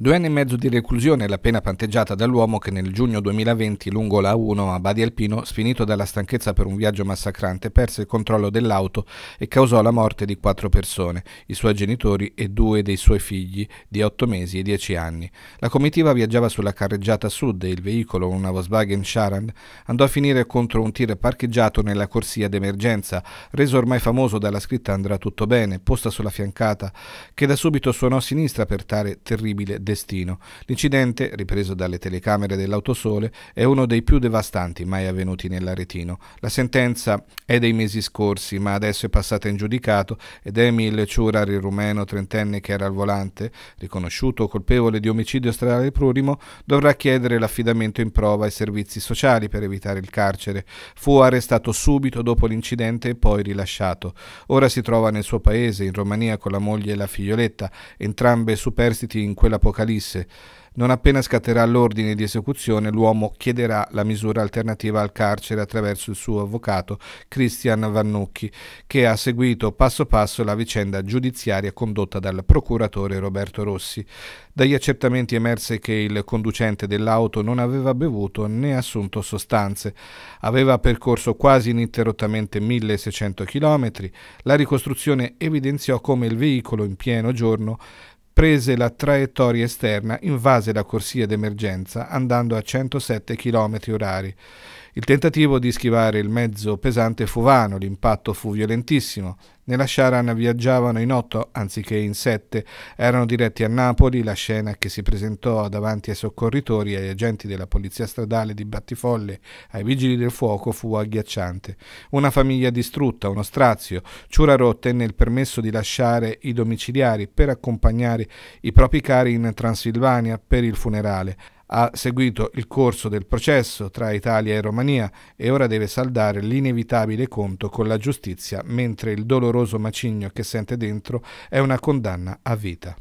Due anni e mezzo di reclusione è la pena panteggiata dall'uomo che nel giugno 2020, lungo la 1 a Badi Alpino, sfinito dalla stanchezza per un viaggio massacrante, perse il controllo dell'auto e causò la morte di quattro persone, i suoi genitori e due dei suoi figli di 8 mesi e 10 anni. La comitiva viaggiava sulla carreggiata sud e il veicolo, una Volkswagen Sharan, andò a finire contro un tir parcheggiato nella corsia d'emergenza, reso ormai famoso dalla scritta Andrà tutto bene, posta sulla fiancata, che da subito suonò a sinistra per tale terribile destino. L'incidente, ripreso dalle telecamere dell'Autosole, è uno dei più devastanti mai avvenuti nell'Aretino. La sentenza è dei mesi scorsi, ma adesso è passata in giudicato ed Emil Ciurari, rumeno trentenne che era al volante, riconosciuto colpevole di omicidio stradale prurimo, dovrà chiedere l'affidamento in prova ai servizi sociali per evitare il carcere. Fu arrestato subito dopo l'incidente e poi rilasciato. Ora si trova nel suo paese, in Romania, con la moglie e la figlioletta, entrambe superstiti in quella poca Apocalisse. Non appena scatterà l'ordine di esecuzione, l'uomo chiederà la misura alternativa al carcere attraverso il suo avvocato Christian Vannucchi, che ha seguito passo passo la vicenda giudiziaria condotta dal procuratore Roberto Rossi. Dagli accertamenti emerse che il conducente dell'auto non aveva bevuto né assunto sostanze, aveva percorso quasi ininterrottamente 1600 km. La ricostruzione evidenziò come il veicolo in pieno giorno prese la traiettoria esterna, invase la corsia d'emergenza andando a 107 km orari il tentativo di schivare il mezzo pesante fu vano, l'impatto fu violentissimo. Nella Sharan viaggiavano in otto anziché in sette, erano diretti a Napoli, la scena che si presentò davanti ai soccorritori, agli agenti della polizia stradale di Battifolle, ai vigili del fuoco fu agghiacciante. Una famiglia distrutta, uno strazio. Ciuraro ottenne il permesso di lasciare i domiciliari per accompagnare i propri cari in Transilvania per il funerale ha seguito il corso del processo tra Italia e Romania e ora deve saldare l'inevitabile conto con la giustizia, mentre il doloroso macigno che sente dentro è una condanna a vita.